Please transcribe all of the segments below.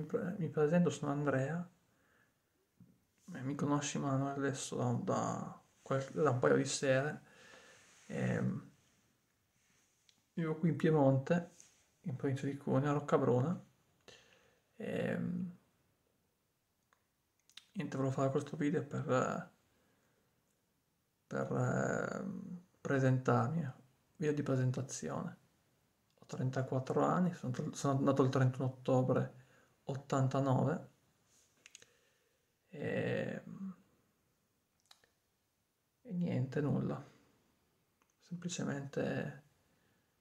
mi, mi presento, sono Andrea. Eh, mi conosci Manuel adesso da, da, qualche, da un paio di sere. E, ehm, vivo qui in Piemonte, in provincia di Cuneo, a Roccabrona. E, ehm, niente, volevo fare questo video per, per ehm, presentarmi, video di presentazione. Ho 34 anni, sono, sono nato il 31 ottobre 89 e, ehm, e niente, nulla. Semplicemente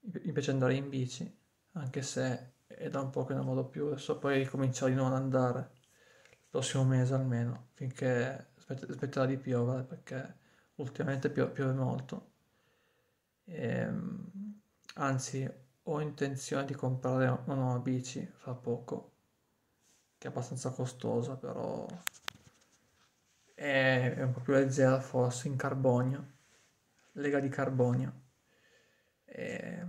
mi piace andare in bici, anche se è da un po' che non vado più, adesso poi ricomincerò di non andare il prossimo mese almeno, finché aspetterà di piovere perché ultimamente pio- piove molto. E, ehm, anzi, ho intenzione di comprare una nuova bici fra poco che è abbastanza costosa, però è, è un po' più leggera forse in carbonio, lega di carbonio. E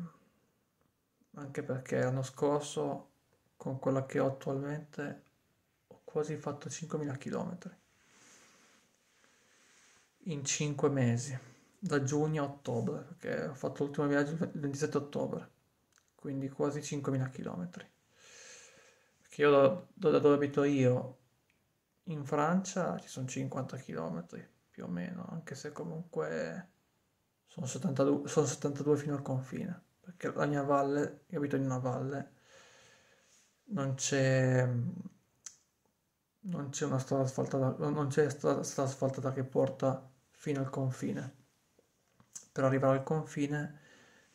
anche perché l'anno scorso con quella che ho attualmente ho quasi fatto 5.000 km in 5 mesi, da giugno a ottobre, perché ho fatto l'ultimo viaggio il 27 ottobre, quindi quasi 5.000 km che io da dove abito io in Francia ci sono 50 km più o meno, anche se comunque sono 72, sono 72 fino al confine, perché la mia valle, io abito in una valle, non c'è, non c'è una strada asfaltata, non c'è strada asfaltata che porta fino al confine. Per arrivare al confine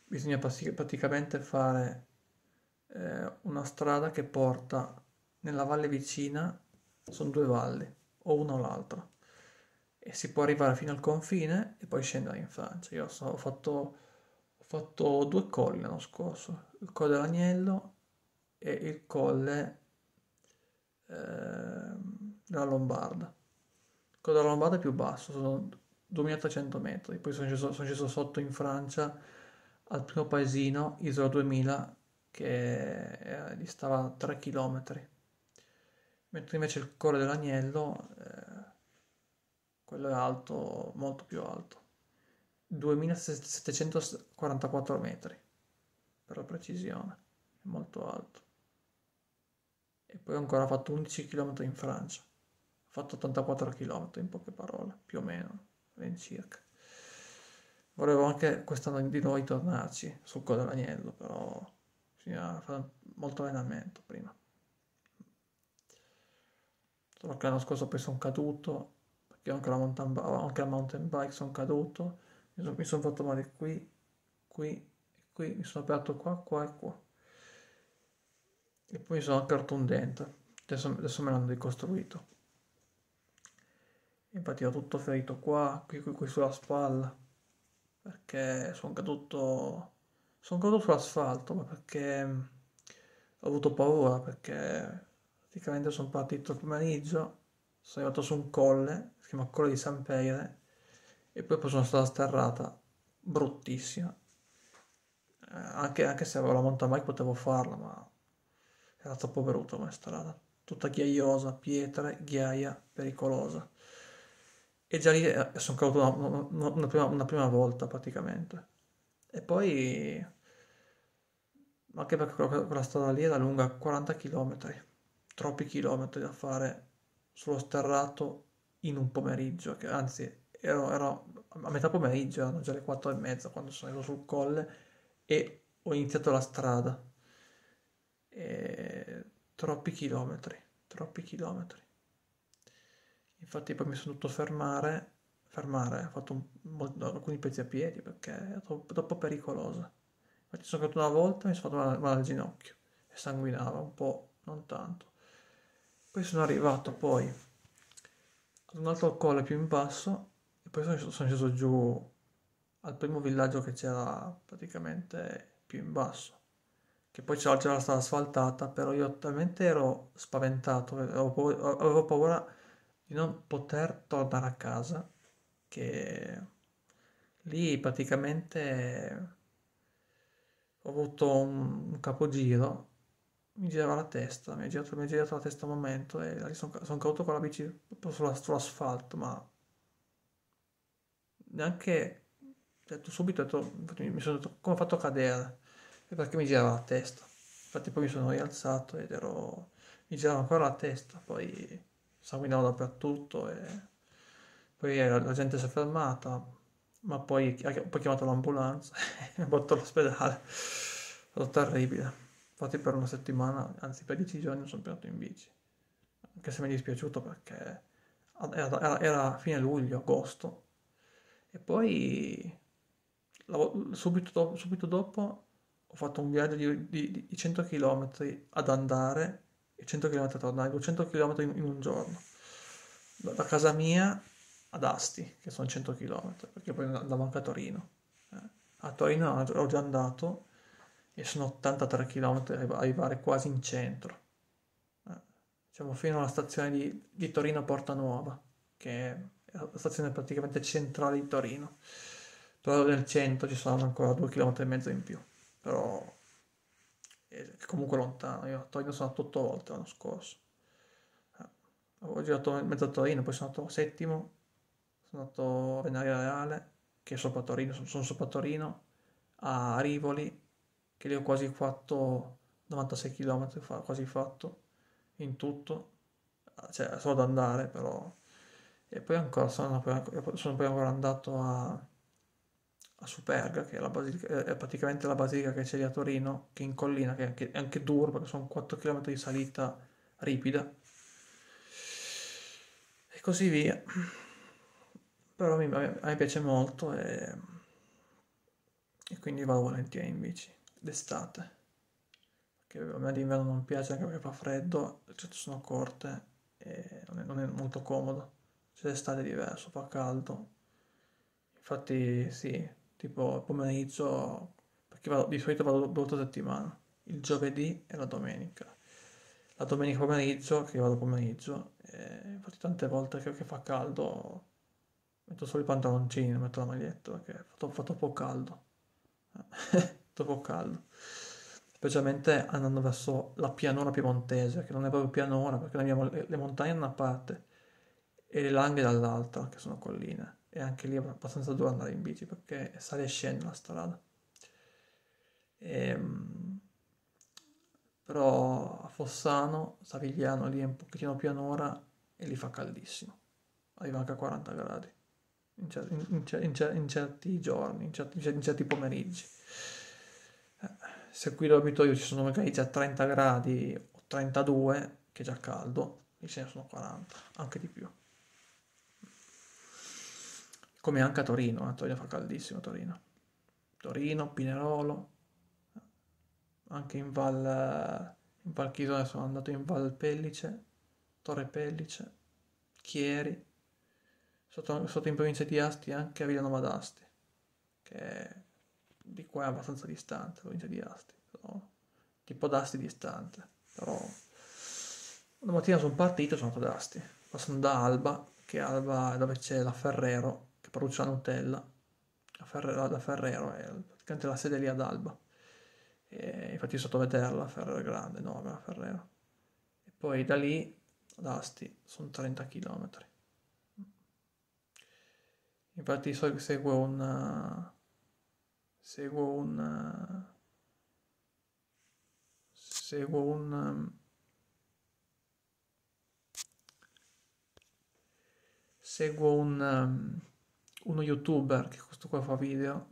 bisogna praticamente fare eh, una strada che porta nella valle vicina, sono due valli, o una o l'altra, e si può arrivare fino al confine e poi scendere in Francia. Io so, ho, fatto, ho fatto due colli l'anno scorso, il Colle dell'Agnello e il Colle eh, della Lombarda. Il Colle della Lombarda è più basso, sono 2800 metri, poi sono sceso, sono sceso sotto in Francia al primo paesino, Isola 2000, che distava 3 km, mentre invece il cuore dell'agnello, eh, quello è alto, molto più alto, 2744 metri, per la precisione, è molto alto. E poi ancora ha fatto 11 km in Francia, ha fatto 84 km in poche parole, più o meno, all'incirca. Volevo anche quest'anno di noi tornarci sul Codo dell'Agnello, però bisogna ah, fare molto allenamento prima. Solo che l'anno scorso poi sono caduto, perché anche la mountain, anche la mountain bike sono caduto, mi sono son fatto male qui, qui qui, mi sono aperto qua, qua e qua. E poi mi sono aperto un dente, adesso, adesso me l'hanno ricostruito. Infatti ho tutto ferito qua, qui, qui, qui sulla spalla, perché sono caduto sono caduto sull'asfalto, perché mm, ho avuto paura, perché praticamente sono partito il pomeriggio, sono arrivato su un colle, si chiama Colle di San Pere, e poi, sono stata sterrata, bruttissima. Eh, anche, anche, se avevo la mountain bike potevo farla, ma era troppo brutta come strada. Tutta ghiaiosa, pietre, ghiaia, pericolosa. E già lì eh, sono caduto una, una, una, una prima volta praticamente. E poi, anche perché quella strada lì era lunga 40 km, troppi chilometri da fare sullo sterrato in un pomeriggio, che anzi ero, ero a metà pomeriggio, erano già le 4 e mezza quando sono arrivato sul colle e ho iniziato la strada. E... Troppi chilometri, troppi chilometri. Infatti poi mi sono dovuto fermare fermare, ho fatto un, molto, alcuni pezzi a piedi perché era troppo, troppo pericolosa. Infatti sono caduto una volta e mi sono fatto male, male al ginocchio e sanguinava un po', non tanto. Poi sono arrivato poi ad un altro colle più in basso e poi sono, sono sceso giù al primo villaggio che c'era praticamente più in basso che poi c'era, c'era stata asfaltata, però io talmente ero spaventato, avevo paura, avevo paura, di non poter tornare a casa che lì praticamente ho avuto un, un capogiro, mi girava la testa, mi ha girato, girato, la testa un momento e sono, sono caduto con la bici proprio sulla, sull'asfalto, ma neanche detto subito, detto, mi sono detto come ho fatto a cadere, perché mi girava la testa. Infatti poi mi sono rialzato ed ero... mi girava ancora la testa, poi sanguinavo dappertutto e poi la gente si è fermata, ma poi ho chiamato l'ambulanza e ho botto all'ospedale. È stato terribile. Infatti per una settimana, anzi per dieci giorni, sono pianto in bici. Anche se mi è dispiaciuto perché era, era, era fine luglio, agosto. E poi subito, do, subito dopo ho fatto un viaggio di, di, di, 100 km ad andare e 100 km a tornare, 200 km in, in un giorno. Da, da, casa mia ad Asti, che sono 100 km, perché poi andavo anche a Torino. Eh. A Torino ero già andato e sono 83 km arrivare quasi in centro. Eh. Diciamo fino alla stazione di, di Torino Porta Nuova, che è la stazione praticamente centrale di Torino. Torino nel centro ci saranno ancora 2 km e mezzo in più, però è comunque lontano. Io a Torino sono andato 8 volte l'anno scorso. Eh. Ho girato mezzo a Torino, poi sono andato settimo sono andato a Venaria Reale, che sono a Torino, sono, sono sopra Torino, a Rivoli, che lì ho quasi fatto 96 km, fa, quasi fatto in tutto, cioè solo da andare però. E poi ancora sono, sono poi ancora andato a, a Superga, che è, basilica, è, praticamente la basilica che c'è lì a Torino, che in collina, che è anche, è anche duro perché sono 4 km di salita ripida, e così via però mi, a me piace molto e, e quindi vado volentieri in bici d'estate che a me d'inverno non piace anche perché fa freddo, le cioè certo sono corte e non è, non è molto comodo. se cioè d'estate è diverso, fa caldo. Infatti sì, tipo pomeriggio, perché vado, di solito vado due o tre settimane, il giovedì e la domenica. La domenica pomeriggio, che vado pomeriggio, eh, infatti tante volte che, che fa caldo metto solo i pantaloncini, non metto la maglietta perché fa, fa troppo caldo. Eh, troppo caldo. Specialmente andando verso la pianura piemontese, che non è proprio pianura perché noi abbiamo le, le montagne da una parte e le langhe dall'altra, che sono colline. E anche lì è abbastanza duro andare in bici perché sale e scende la strada. E, ehm, però a Fossano, Savigliano, lì è un pochettino pianura e lì fa caldissimo, arriva anche a 40 gradi in, in, in, in certi giorni, in certi, certi pomeriggi. Eh, se qui io ci sono magari già 30 gradi o 32, che è già caldo, mi ce ne sono 40, anche di più. Come anche a Torino, eh, a Torino fa caldissimo Torino. Torino, Pinerolo, eh, anche in Val, in Val Chisone sono andato in Val Pellice, Torre Pellice, Chieri, sotto, sotto in provincia di Asti anche a Villanova d'Asti, che è di qua è abbastanza distante, la provincia di Asti, però, tipo d'Asti distante, però una mattina sono partito e sono andato ad Asti, passando da Alba, che è Alba è dove c'è la Ferrero, che produce la Nutella, la, Ferrero, la Ferrero è praticamente la sede lì ad Alba, e infatti sotto vederla, Ferrero è grande, enorme la Ferrero, e poi da lì ad Asti sono 30 km. Infatti seguo un... Seguo un... Seguo un... Seguo un... Uno youtuber che questo qua fa video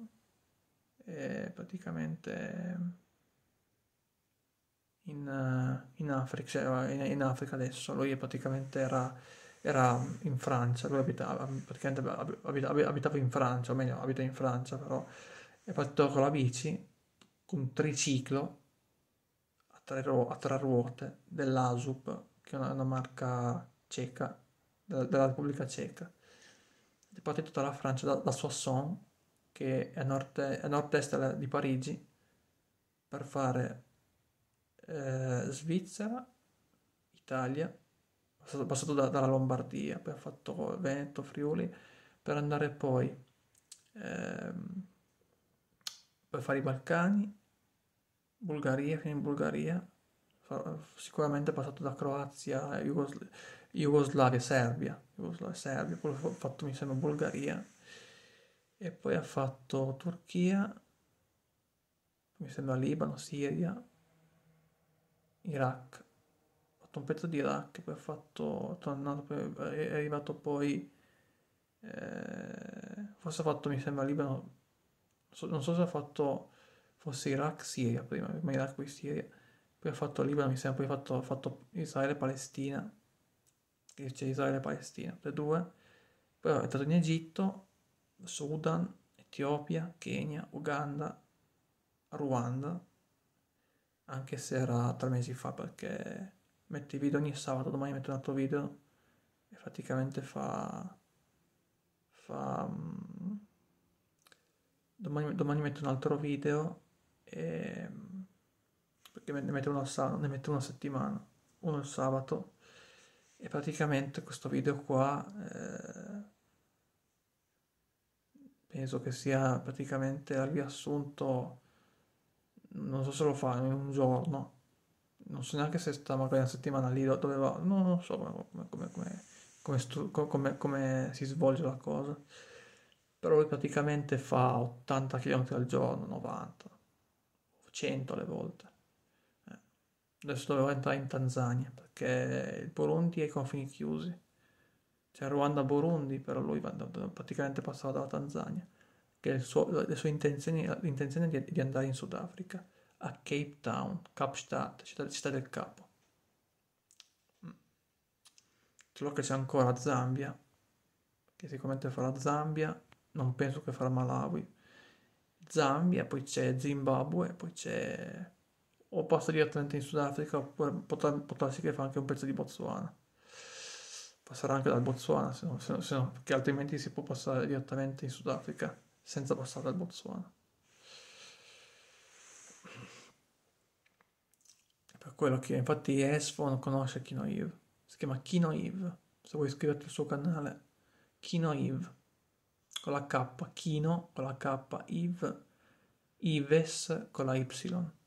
e praticamente in, in Africa, cioè in, in Africa adesso, lui praticamente era era in Francia, lui abitava, praticamente abitava, in Francia, o meglio abita in Francia però, è partito con la bici, con un triciclo, a tre, a tre ruote, dell'Asup, che è una, una marca ceca, della, della, Repubblica Ceca. È partito tutta la Francia, da, da Soissons, che è a, nord, a nord-est di Parigi, per fare eh, Svizzera, Italia, passato, passato da, dalla Lombardia, poi ha fatto Veneto, Friuli, per andare poi ehm, per fare i Balcani, Bulgaria, fino in Bulgaria, sicuramente passato da Croazia, Jugosl- Jugoslavia, Serbia, Jugoslavia, Serbia, poi ho fatto mi sembra Bulgaria, e poi ha fatto Turchia, mi sembra Libano, Siria, Iraq, fatto un pezzo di Iraq, poi ha fatto, tornato, poi è arrivato poi, eh, forse ha fatto, mi sembra, Libano, non so, se ha fatto, forse Iraq-Siria prima, prima Iraq poi Siria, poi ha fatto Libano, mi sembra, poi ha fatto, fatto Israele-Palestina, c'è Israele-Palestina, tutte e due, poi è stato in Egitto, Sudan, Etiopia, Kenya, Uganda, Ruanda, anche se era tre mesi fa perché mette i video ogni sabato, domani metto un altro video e praticamente fa... fa mm, domani, domani mette un altro video e, perché ne metto uno, ne mette una settimana, uno il sabato e praticamente questo video qua eh, penso che sia praticamente riassunto non so se lo fa in un giorno non so neanche se sta magari una settimana lì doveva no, non so come, come, come, come, stu, come si svolge la cosa, però lui praticamente fa 80 km al giorno, 90, 100 alle volte. Eh. Adesso doveva entrare in Tanzania perché il Burundi ha i confini chiusi, c'è Ruanda-Burundi, però lui praticamente passava dalla Tanzania, che suo, le sue intenzioni, l'intenzione è di, di andare in Sudafrica a Cape Town, Kapstadt, città, città del capo. Mm. Solo che c'è ancora Zambia, che sicuramente farà Zambia, non penso che farà Malawi. Zambia, poi c'è Zimbabwe, poi c'è... o passa direttamente in Sudafrica, oppure può darsi che fa anche un pezzo di Botswana. Passerà anche dal Botswana, se no, se no, se no, perché altrimenti si può passare direttamente in Sudafrica senza passare dal Botswana. quello che infatti Esfo non conosce Kino Eve, si chiama Kino Eve, se vuoi iscriverti al suo canale, Kino Eve, con la K, Kino con la K, Eve, Ives con la Y,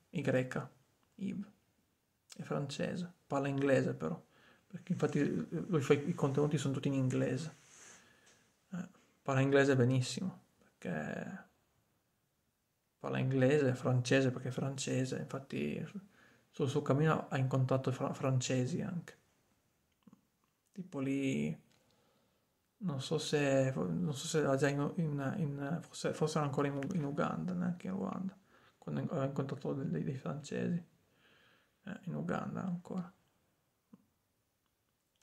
Y, Eve, è francese, parla inglese però, perché infatti lui fa, i contenuti sono tutti in inglese, eh, parla inglese benissimo, perché parla inglese, francese perché è francese, infatti sul suo cammino ha incontrato fr- francesi anche. Tipo lì, non so se, non so se era già in, in, in forse, forse, era ancora in, in, Uganda, neanche in Ruanda, quando ha incontrato dei, dei francesi, eh, in Uganda ancora.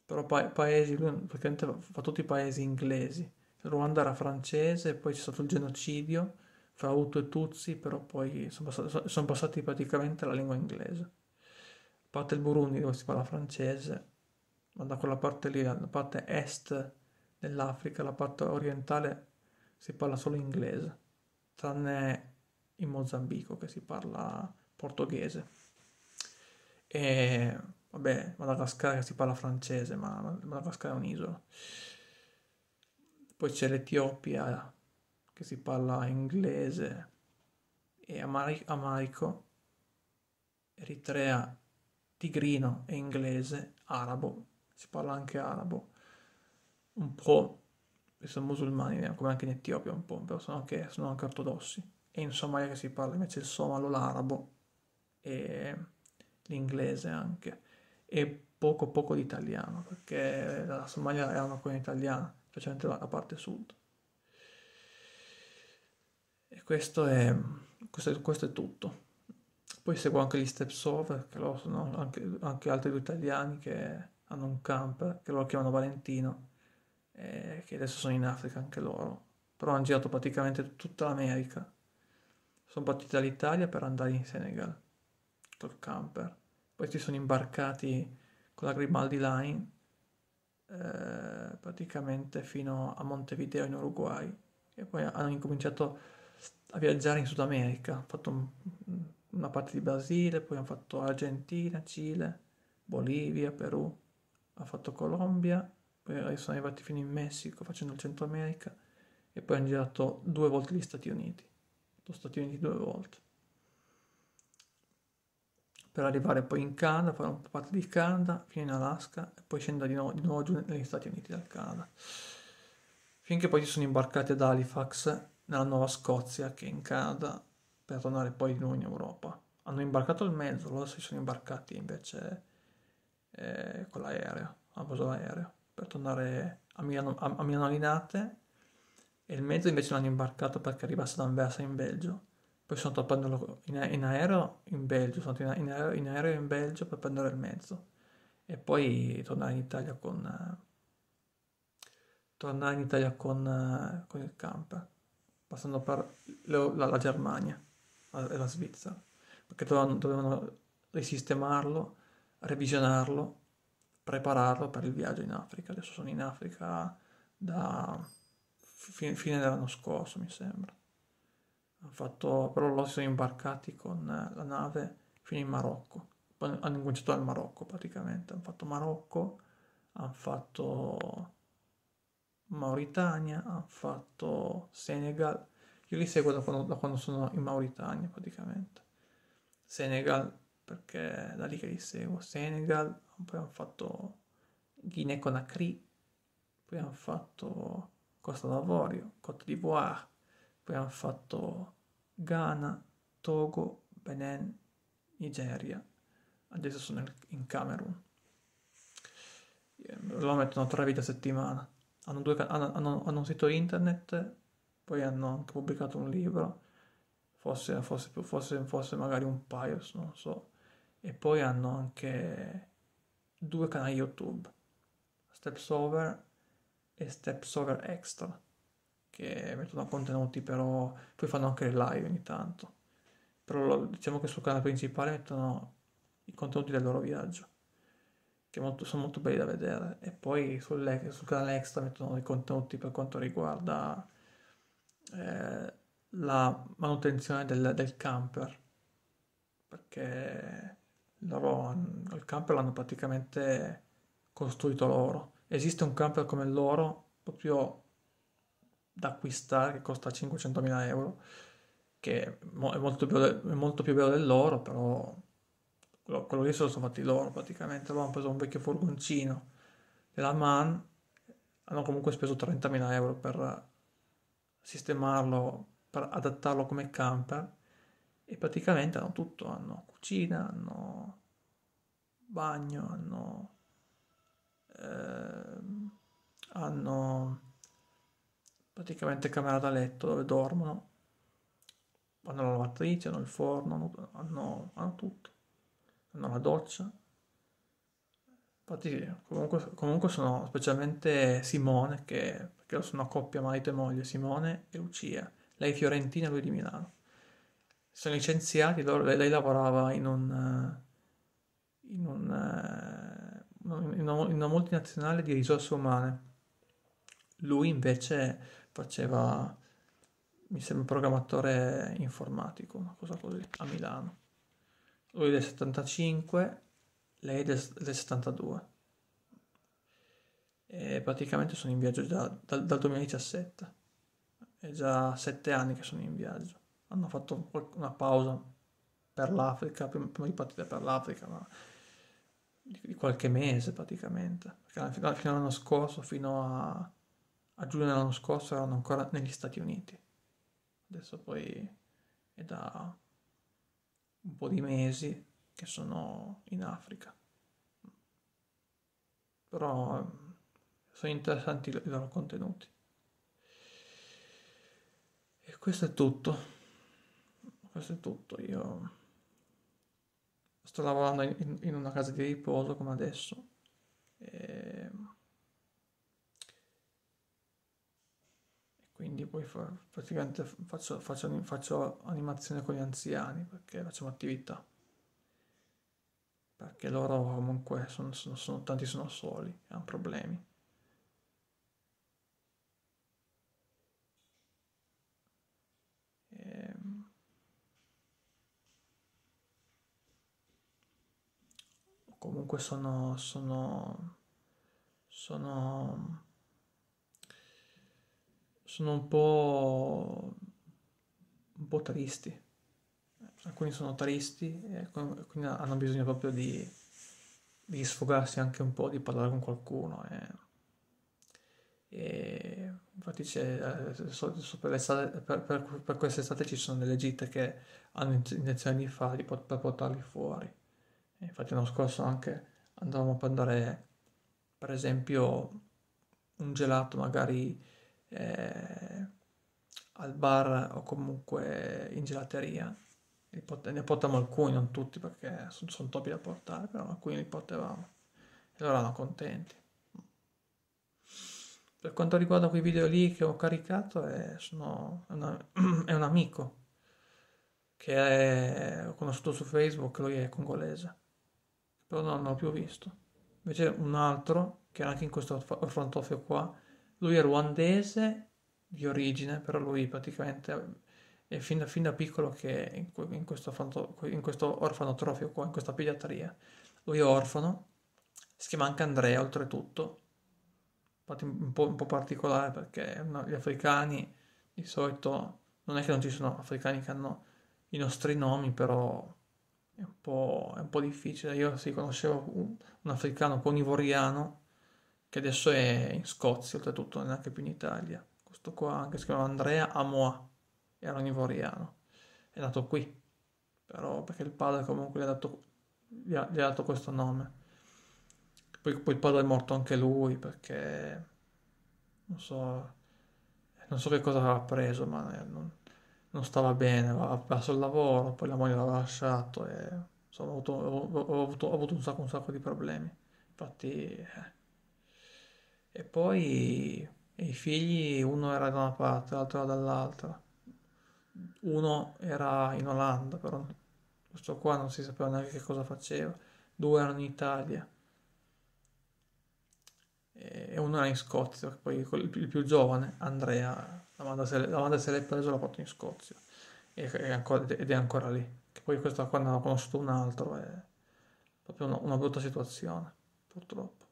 Però pa- paesi, lui praticamente fa tutti i paesi inglesi. Il Ruanda era francese, poi c'è stato il genocidio cioè Auto e Tutsi, però poi sono passati, sono passati praticamente alla lingua inglese. A parte il Burundi dove si parla francese, ma da quella parte lì, la parte est dell'Africa, la parte orientale, si parla solo inglese, tranne in Mozambico che si parla portoghese. E vabbè, Madagascar che si parla francese, ma Madagascar è un'isola. Poi c'è l'Etiopia, che si parla inglese e amarico, Eritrea, tigrino e inglese, arabo, si parla anche arabo, un po', e sono musulmani, eh, come anche in Etiopia un po', però sono anche, sono anche ortodossi, e in Somalia che si parla invece il somalo, l'arabo e l'inglese anche, e poco poco l'italiano, perché la Somalia era una colonia italiana, specialmente la parte sud. Questo è, questo è, questo è tutto. Poi seguo anche gli Steps Over, che loro sono anche, anche altri due italiani che hanno un camper, che loro chiamano Valentino, eh, che adesso sono in Africa anche loro. Però hanno girato praticamente tutta l'America. Sono partiti dall'Italia per andare in Senegal col camper. Poi si sono imbarcati con la Grimaldi Line eh, praticamente fino a Montevideo in Uruguay e poi hanno incominciato a viaggiare in Sud America, ho fatto una parte di Brasile, poi ho fatto Argentina, Cile, Bolivia, Perù, ho fatto Colombia, poi eh, sono arrivati fino in Messico facendo il Centro America e poi ho girato due volte gli Stati Uniti, gli Stati Uniti due volte. Per arrivare poi in Canada, fare un parte di Canada, fino in Alaska e poi scendere di nuovo, di nuovo giù negli Stati Uniti dal Canada. Finché poi si sono imbarcati ad Halifax nella Nuova Scozia che in Canada per tornare poi di nuovo in Europa. Hanno imbarcato il mezzo, loro si sono imbarcati invece eh, con l'aereo, hanno preso l'aereo per tornare a Milano, a, a Milano Linate e il mezzo invece l'hanno imbarcato perché arrivasse da Anversa in Belgio. Poi sono andato a prenderlo in, in, aereo in Belgio, sono andato in, in, aereo, in aereo in Belgio per prendere il mezzo e poi tornare in Italia con, eh, tornare in Italia con, eh, con il camper passando per le, la, la, Germania e la Svizzera, perché dovevano, dovevano risistemarlo, revisionarlo, prepararlo per il viaggio in Africa. Adesso sono in Africa da fine, fine dell'anno scorso, mi sembra. Hanno fatto, però loro si sono imbarcati con eh, la nave fino in Marocco. Poi hanno incominciato dal Marocco praticamente. Hanno fatto Marocco, hanno fatto Mauritania, ha fatto Senegal. Io li seguo da quando, da quando sono in Mauritania praticamente. Senegal, perché è da lì che li seguo. Senegal, poi hanno fatto Guinea-Conakry, poi hanno fatto Costa d'Avorio, Côte d'Ivoire, poi hanno fatto Ghana, Togo, Benin, Nigeria. Adesso sono in Camerun. Lo mettono tre video a settimana hanno, due, hanno, hanno, un sito internet, poi hanno anche pubblicato un libro, forse, forse, forse, forse magari un paio, non so, e poi hanno anche due canali YouTube, Steps Over e Steps Over Extra, che mettono contenuti però, poi fanno anche le live ogni tanto, però diciamo che sul canale principale mettono i contenuti del loro viaggio che molto, sono molto belli da vedere. E poi sul, sul canale extra mettono dei contenuti per quanto riguarda eh, la manutenzione del, del, camper, perché loro, il camper l'hanno praticamente costruito loro. Esiste un camper come loro proprio da acquistare che costa 500.000 euro, che è molto più, è molto più bello del loro, però quello, quello lì se lo sono fatti loro praticamente, loro hanno preso un vecchio furgoncino della MAN, hanno comunque speso 30.000 euro per eh, sistemarlo, per adattarlo come camper e praticamente hanno tutto, hanno cucina, hanno bagno, hanno... Eh, hanno praticamente camera da letto dove dormono, hanno la lavatrice, hanno il forno, hanno, hanno tutto andavo a doccia. Infatti, comunque, comunque, sono specialmente Simone, che, perché sono coppia marito e moglie, Simone e Lucia. Lei fiorentina, lui di Milano. Sono licenziati, loro, lei, lei, lavorava in un... Eh, in un... Eh, in una, in una multinazionale di risorse umane. Lui invece faceva mi sembra un programmatore informatico, una cosa così, a Milano lui del 75, lei del, del 72. E praticamente sono in viaggio già da, dal 2017. È già sette anni che sono in viaggio. Hanno fatto una pausa per l'Africa, prima, prima di partire per l'Africa, ma di, di qualche mese praticamente. Perché fino, fino all'anno scorso, fino a, a giugno dell'anno scorso, erano ancora negli Stati Uniti. Adesso poi è da un po' di mesi che sono in Africa. Però ehm, sono interessanti i loro contenuti. E questo è tutto. Questo è tutto. Io sto lavorando in, in una casa di riposo come adesso. E... Ehm, quindi poi fa, praticamente faccio, faccio, faccio, animazione con gli anziani perché facciamo attività perché loro comunque sono, sono, sono tanti sono soli e hanno problemi e... Ehm. comunque sono sono sono sono un po', un po tristi. Alcuni sono tristi e quindi hanno bisogno proprio di, di sfogarsi anche un po', di parlare con qualcuno. Eh. E infatti eh, so, so per, estate, per, per, per, quest'estate ci sono delle gite che hanno intenzione di fare per portarli fuori e infatti l'anno scorso anche andavamo a prendere per esempio un gelato magari eh, al bar o comunque in gelateria. Pot- ne portavamo alcuni, non tutti perché sono, sono topi da portare, però alcuni li portavamo e loro erano contenti. Per quanto riguarda quei video lì che ho caricato, è, eh, sono, è, una, è un amico che è, ho conosciuto su Facebook, lui è congolese, però non l'ho più visto. Invece un altro, che era anche in questo frontofio qua, lui è ruandese di origine, però lui praticamente è fin da, fin da piccolo che in, in, questo, in questo orfanotrofio qua, in questa pediatria. Lui è orfano, si chiama anche Andrea oltretutto, infatti un po', un po particolare perché no, gli africani di solito non è che non ci sono africani che hanno i nostri nomi, però è un po', è un po difficile. Io sì, conoscevo un, un africano ivoriano, che adesso è in Scozia, oltretutto non è neanche più in Italia. Questo qua, che si chiama Andrea Amoa, era un ivoriano. È nato qui, però perché il padre comunque gli ha dato, gli ha, gli ha dato questo nome. Poi, poi, il padre è morto anche lui perché non so, non so che cosa aveva preso, ma eh, non, non stava bene, aveva perso il lavoro, poi la moglie l'aveva lasciato e insomma ho avuto, ho, ho, avuto, ho avuto, un, sacco, un sacco di problemi. Infatti... Eh e poi i figli, uno era da una parte, l'altro era dall'altra. Uno era in Olanda, però questo qua non si sapeva neanche che cosa faceva. Due erano in Italia e uno era in Scozia, poi il più giovane, Andrea, la madre se, l'è, madre preso e l'ha portato in Scozia e, è ancora, ed è ancora lì. Che poi questo qua ne ha conosciuto un altro, è proprio una, una brutta situazione, purtroppo.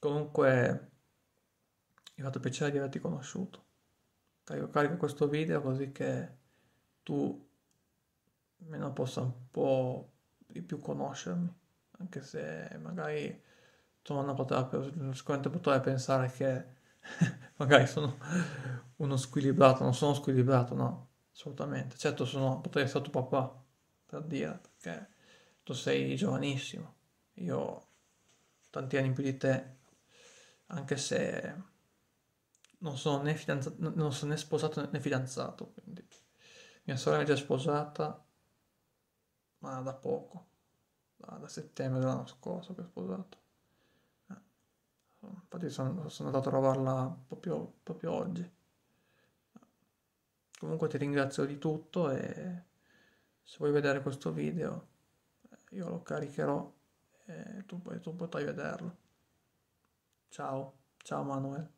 Comunque mi ha fatto piacere di averti conosciuto. Carico, carico questo video così che tu almeno possa un po' di più conoscermi, anche se magari insomma, poteva, sicuramente potrebbe pensare che magari sono uno squilibrato, non sono squilibrato, no, assolutamente. Certo sono, potrei essere tuo papà, per dire, perché tu sei giovanissimo, io tanti anni più di te, anche se non sono né, fidanzato, non sono né sposato né fidanzato, quindi mia sorella è già sposata, ma da poco, da, da settembre dell'anno scorso che è sposato. Eh, infatti sono, sono, andato a trovarla proprio, proprio oggi. Comunque ti ringrazio di tutto e se vuoi vedere questo video eh, io lo caricherò e tu, e tu potrai vederlo. Ciao, ciao Manuel.